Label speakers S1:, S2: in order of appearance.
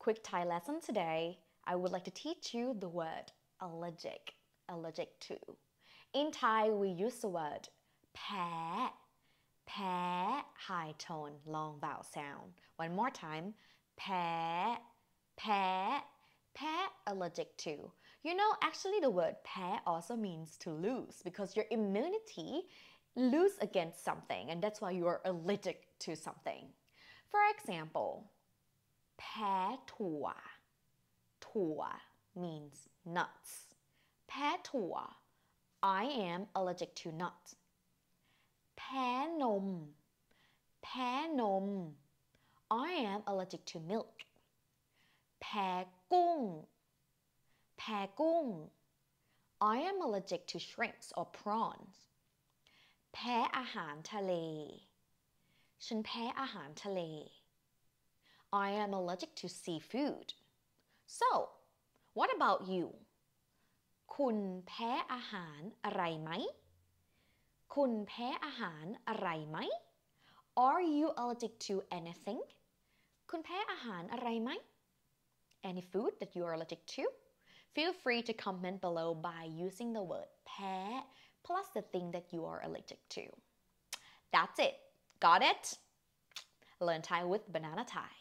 S1: Quick Thai lesson today. I would like to teach you the word allergic, allergic to. In Thai, we use the word แพ้แพ้ high tone, long vowel sound. One more time, แพ้แพ้ Pair allergic to. You know, actually, the word pair also means to lose because your immunity lose against something, and that's why you are allergic to something. For example, pear tua. means nuts. Pear I am allergic to nuts. Pear nom. nom. I am allergic to milk. Pear gung. I am allergic to shrimps or prawns. แพ้อาหารทะเล ฉันแพ้อาหารทะเล I am allergic to seafood. So, what about you? คุณแพ้อาหารอะไรไหมคุณแพ้อาหารอะไรไหม Are you allergic to anything? คุณแพ้อาหารอะไรไหม Any food that you are allergic to? Feel free to comment below by using the word แพ้ plus the thing that you are allergic to. That's it. Got it? Learn Thai with Banana Thai.